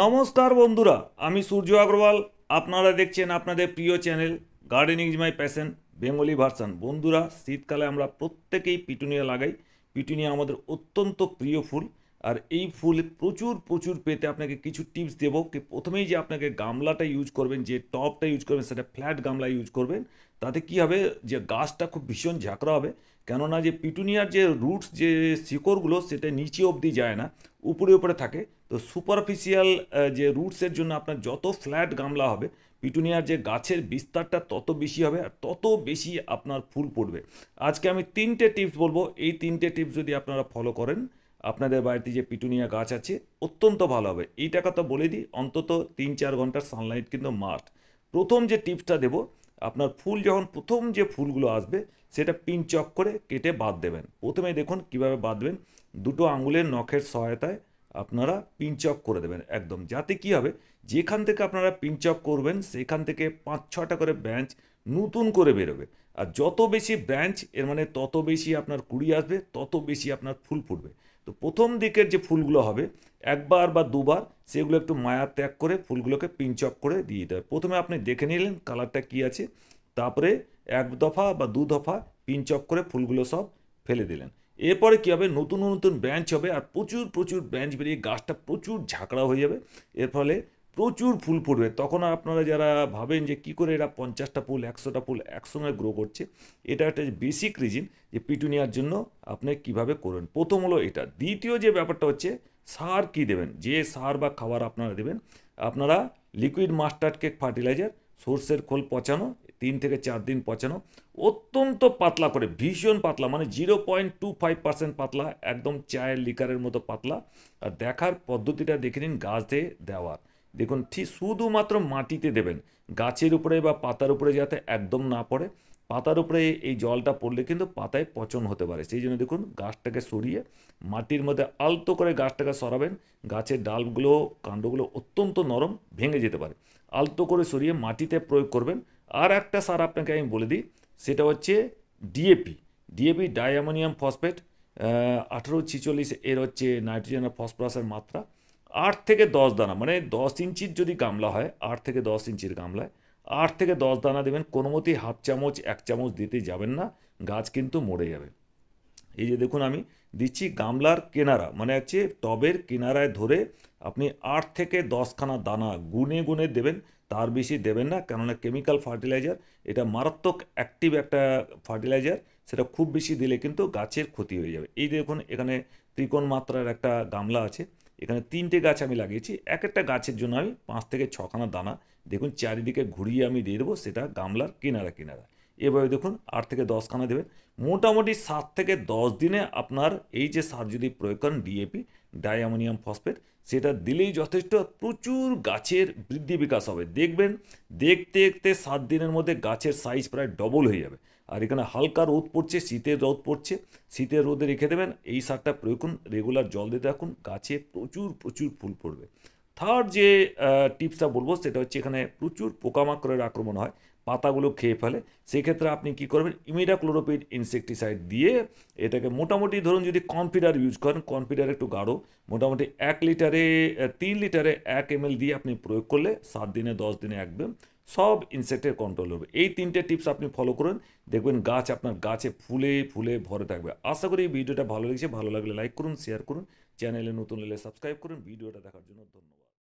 নমস্কার বন্ধুরা আমি সূর্য আগরওয়াল আপনারা দেখছেন আপনাদের প্রিয় channel gardening is my passion Bengali version বন্ধুরা শীতকালে আমরা প্রত্যেকেই পিটুনিয়া লাগাই পিটুনিয়া আমাদের অত্যন্ত প্রিয় ফুল আর এই ফুল প্রচুর প্রচুর পেতে আপনাকে কিছু টিপস দেব প্রথমেই যে আপনাকে গামলাটা ইউজ করবেন যে টপটা ইউজ করবেন সেটা ফ্ল্যাট গামলা ইউজ করবেন তাতে কি হবে যে গাছটা খুব ভীষণ ঝাঁকড়া হবে কেননা যে পিটুনিয়ার যে রুটস যে শিকড়গুলো সেটা নিচে অবধি যায় না উপরে উপরে থাকে তো সুপারফিশিয়াল যে রুটসের জন্য আপনার যত ফ্ল্যাট গামলা হবে পিটুনিয়ার যে গাছের বিস্তারটা তত বেশি হবে আর তত বেশি আপনার ফুল পড়বে আজকে আমি তিনটে টিপস বলবো এই তিনটে টিপস যদি আপনারা ফলো করেন আপনাদের বাড়িতে যে পিটুনিয়া গাছ আছে অত্যন্ত ভালো হবে এইটা কথা বলে দিই অন্তত তিন চার ঘন্টার সানলাইট কিন্তু মাস্ট প্রথম যে টিপসটা দেব আপনার ফুল যখন প্রথম যে ফুলগুলো আসবে সেটা পিন চক করে কেটে বাদ দেবেন প্রথমে দেখুন কিভাবে বাঁধবেন দুটো আঙুলের নখের সহায়তায় আপনারা চক করে দেবেন একদম যাতে কি হবে যেখান থেকে আপনারা চক করবেন সেখান থেকে পাঁচ ছটা করে ব্যাঞ্চ নতুন করে বেরোবে আর যত বেশি ব্রাঞ্চ এর মানে তত বেশি আপনার কুড়ি আসবে তত বেশি আপনার ফুল ফুটবে তো প্রথম দিকের যে ফুলগুলো হবে একবার বা দুবার সেগুলো একটু মায়া ত্যাগ করে ফুলগুলোকে পিঞ্চ অফ করে দিয়ে দিতে হবে প্রথমে আপনি দেখে নিলেন কালারটা কি আছে তারপরে এক দফা বা দু দফা পিঞ্চ অফ করে ফুলগুলো সব ফেলে দিলেন এরপরে কী হবে নতুন নতুন ব্রাঞ্চ হবে আর প্রচুর প্রচুর ব্রাঞ্চ বেরিয়ে গাছটা প্রচুর ঝাঁকড়া হয়ে যাবে এর ফলে প্রচুর ফুল ফুটবে তখন আপনারা যারা ভাবেন যে কি করে এরা পঞ্চাশটা ফুল একশোটা ফুল একসঙ্গে গ্রো করছে এটা একটা বেসিক রিজিন যে পিটুনিয়ার জন্য আপনি কিভাবে করবেন প্রথম হলো এটা দ্বিতীয় যে ব্যাপারটা হচ্ছে সার কি দেবেন যে সার বা খাবার আপনারা দেবেন আপনারা লিকুইড মাস্টার্ড কেক ফার্টিলাইজার সোর্সের খোল পচানো তিন থেকে চার দিন পচানো অত্যন্ত পাতলা করে ভীষণ পাতলা মানে zero point two five percent পাতলা একদম চায়ের লিকারের মতো পাতলা আর দেখার পদ্ধতিটা দেখে নিন গাছ দিয়ে দেওয়ার দেখুন ঠিক শুধুমাত্র মাটিতে দেবেন গাছের উপরে বা পাতার উপরে যাতে একদম না পড়ে পাতার উপরে এই জলটা পড়লে কিন্তু পাতায় পচন হতে পারে সেই জন্য দেখুন গাছটাকে সরিয়ে মাটির মধ্যে আলতো করে গাছটাকে সরাবেন গাছের ডালগুলো কাণ্ডগুলো অত্যন্ত নরম ভেঙে যেতে পারে আলতো করে সরিয়ে মাটিতে প্রয়োগ করবেন আর একটা সার আপনাকে আমি বলে দিই সেটা হচ্ছে ডিএপি ডিএপি ডায়ামোনিয়াম ফসফেট আঠেরো ছিচল্লিশ এর হচ্ছে নাইট্রোজেন আর ফসফরাসের মাত্রা আট থেকে দশ দানা মানে দশ ইঞ্চির যদি গামলা হয় আট থেকে দশ ইঞ্চির গামলায় আট থেকে দশ দানা দেবেন কোনো মতেই হাফ চামচ এক চামচ দিতে যাবেন না গাছ কিন্তু মরে যাবে এই যে দেখুন আমি দিচ্ছি গামলার কেনারা মানে হচ্ছে টবের কিনারায় ধরে আপনি আট থেকে দশখানা দানা গুনে গুনে দেবেন তার বেশি দেবেন না কেননা কেমিক্যাল ফার্টিলাইজার এটা মারাত্মক অ্যাক্টিভ একটা ফার্টিলাইজার সেটা খুব বেশি দিলে কিন্তু গাছের ক্ষতি হয়ে যাবে এই দেখুন এখানে ত্রিকোণ মাত্রার একটা গামলা আছে এখানে তিনটে গাছ আমি লাগিয়েছি এক একটা গাছের জন্য আমি পাঁচ থেকে ছখানা দানা দেখুন চারিদিকে ঘুরিয়ে আমি দিয়ে দেবো সেটা গামলার কিনারা কিনারা এভাবে দেখুন আট থেকে দশখানা দেবেন মোটামুটি সাত থেকে দশ দিনে আপনার এই যে সার যদি প্রয়োগ করেন ডিএপি ডায়ামোনিয়াম ফসফেট সেটা দিলেই যথেষ্ট প্রচুর গাছের বৃদ্ধি বিকাশ হবে দেখবেন দেখতে দেখতে সাত দিনের মধ্যে গাছের সাইজ প্রায় ডবল হয়ে যাবে আর এখানে হালকা রোদ পড়ছে শীতের রোদ পড়ছে শীতের রোদে রেখে দেবেন এই সারটা প্রয়োগ করুন রেগুলার জল দিতে রাখুন গাছে প্রচুর প্রচুর ফুল পড়বে থার্ড যে টিপসটা বলবো সেটা হচ্ছে এখানে প্রচুর পোকামাকড়ের আক্রমণ হয় পাতাগুলো খেয়ে ফেলে সেক্ষেত্রে আপনি কি করবেন ইমিডাক্লোরোপিড ইনসেকটিসাইড দিয়ে এটাকে মোটামুটি ধরুন যদি কম্পিউটার ইউজ করেন কম্পিউটার একটু গাঢ় মোটামুটি এক লিটারে তিন লিটারে এক এম দিয়ে আপনি প্রয়োগ করলে সাত দিনে দশ দিনে একদম সব ইনসেক্টের কন্ট্রোল হবে এই তিনটে টিপস আপনি ফলো করুন দেখবেন গাছ আপনার গাছে ফুলে ফুলে ভরে থাকবে আশা করি এই ভিডিওটা ভালো লেগেছে ভালো লাগলে লাইক করুন শেয়ার করুন চ্যানেলে নতুন হলে সাবস্ক্রাইব করুন ভিডিওটা দেখার জন্য ধন্যবাদ